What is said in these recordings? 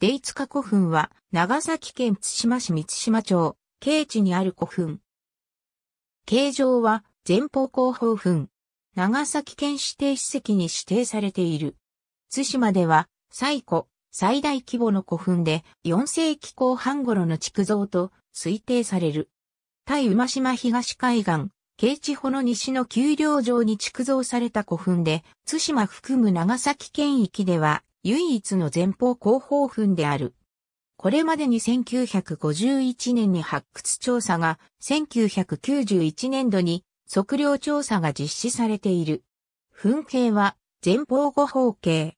デイツカ古墳は、長崎県津島市三島町、京地にある古墳。形状は、前方後方墳。長崎県指定史跡に指定されている。津島では、最古、最大規模の古墳で、4世紀後半頃の築造と推定される。対馬島東海岸、京地保の西の丘陵上に築造された古墳で、津島含む長崎県域では、唯一の前方後方墳である。これまでに1951年に発掘調査が、1991年度に測量調査が実施されている。墳形は前方後方形。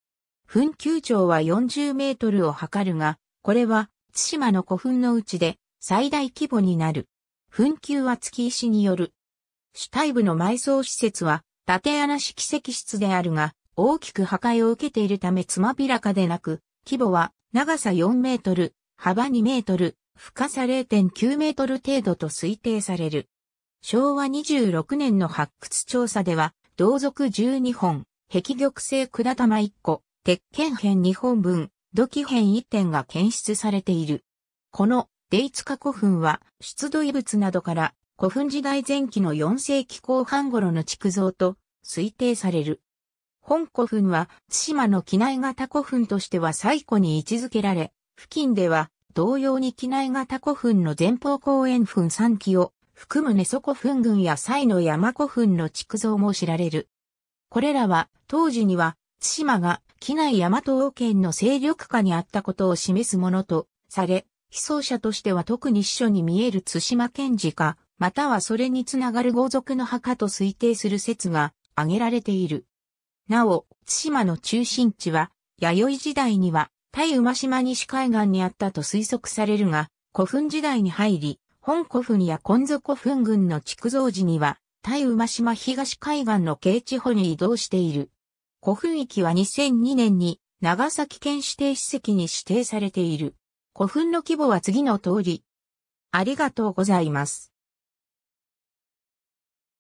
墳丘長は40メートルを測るが、これは津島の古墳のうちで最大規模になる。墳丘は月石による。主体部の埋葬施設は、縦穴式石室であるが、大きく破壊を受けているためつまびらかでなく、規模は長さ4メートル、幅2メートル、深さ0.9メートル程度と推定される。昭和26年の発掘調査では、同族12本、壁玉製管玉1個、鉄剣片2本分、土器片1点が検出されている。この、デイツカ古墳は、出土遺物などから、古墳時代前期の4世紀後半頃の築造と推定される。本古墳は、津島の機内型古墳としては最古に位置づけられ、付近では、同様に機内型古墳の前方後円墳3基を、含む根底墳群や西の山古墳の築造も知られる。これらは、当時には、津島が、機内山東王権の勢力下にあったことを示すものと、され、被葬者としては特に司書に見える津島賢治か、またはそれにつながる豪族の墓と推定する説が挙げられている。なお、対馬の中心地は、弥生時代には、対馬島西海岸にあったと推測されるが、古墳時代に入り、本古墳やコン古墳群の築造時には、対馬島東海岸の軽地方に移動している。古墳域は2002年に長崎県指定史跡に指定されている。古墳の規模は次の通り。ありがとうございます。